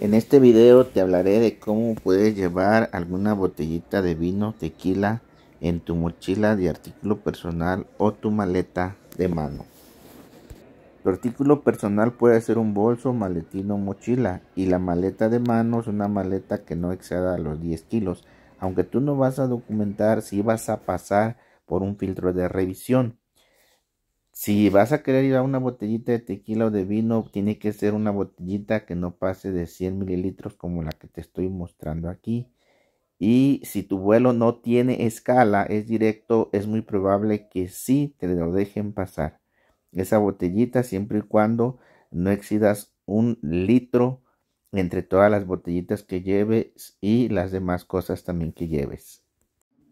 En este video te hablaré de cómo puedes llevar alguna botellita de vino, tequila en tu mochila de artículo personal o tu maleta de mano. Tu artículo personal puede ser un bolso, maletín o mochila y la maleta de mano es una maleta que no exceda los 10 kilos, aunque tú no vas a documentar si vas a pasar por un filtro de revisión. Si vas a querer ir a una botellita de tequila o de vino, tiene que ser una botellita que no pase de 100 mililitros como la que te estoy mostrando aquí. Y si tu vuelo no tiene escala, es directo, es muy probable que sí te lo dejen pasar. Esa botellita siempre y cuando no exidas un litro entre todas las botellitas que lleves y las demás cosas también que lleves.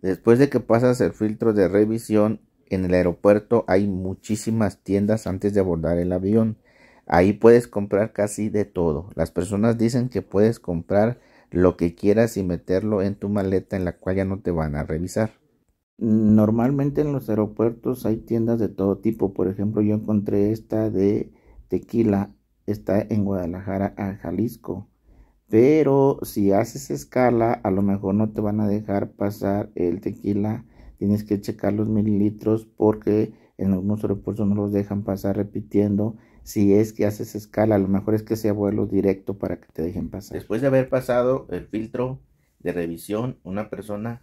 Después de que pasas el filtro de revisión, en el aeropuerto hay muchísimas tiendas antes de abordar el avión. Ahí puedes comprar casi de todo. Las personas dicen que puedes comprar lo que quieras y meterlo en tu maleta en la cual ya no te van a revisar. Normalmente en los aeropuertos hay tiendas de todo tipo. Por ejemplo, yo encontré esta de tequila. Está en Guadalajara, en Jalisco. Pero si haces escala, a lo mejor no te van a dejar pasar el tequila tienes que checar los mililitros porque en algunos aeropuertos no los dejan pasar repitiendo. Si es que haces escala, a lo mejor es que sea vuelo directo para que te dejen pasar. Después de haber pasado el filtro de revisión, una persona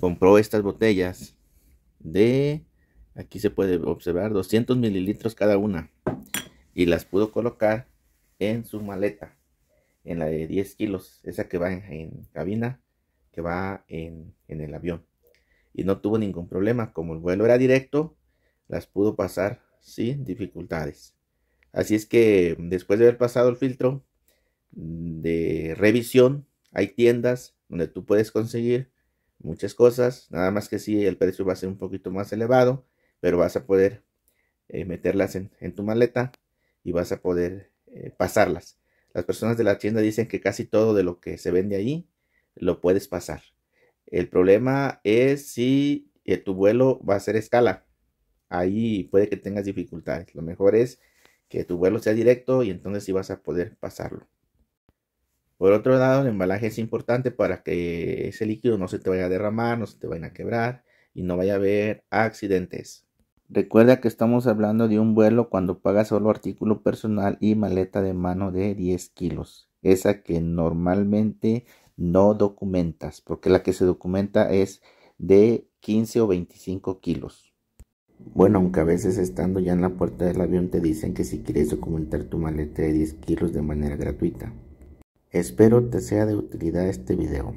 compró estas botellas de, aquí se puede observar, 200 mililitros cada una. Y las pudo colocar en su maleta, en la de 10 kilos, esa que va en, cabina, que va en el avión y no tuvo ningún problema. Como el vuelo era directo, las pudo pasar sin dificultades. Así es que después de haber pasado el filtro de revisión, hay tiendas donde tú puedes conseguir muchas cosas, nada más que si el precio va a ser un poquito más elevado, pero vas a poder eh, meterlas en, tu maleta y vas a poder eh, pasarlas. Las personas de la tienda dicen que casi todo de lo que se vende ahí lo puedes pasar. El problema es si eh, tu vuelo va a ser escala. Ahí puede que tengas dificultades. Lo mejor es que tu vuelo sea directo y entonces sí vas a poder pasarlo. Por otro lado, el embalaje es importante para que ese líquido no se te vaya a derramar, no se te vaya a quebrar y no vaya a haber accidentes. Recuerda que estamos hablando de un vuelo cuando pagas solo artículo personal y maleta de mano de 10 kilos, esa que normalmente no documentas, porque la que se documenta es de 15 o 25 kilos. Bueno, aunque a veces estando ya en la puerta del avión te dicen que si quieres documentar tu maleta de 10 kilos de manera gratuita. Espero te sea de utilidad este video.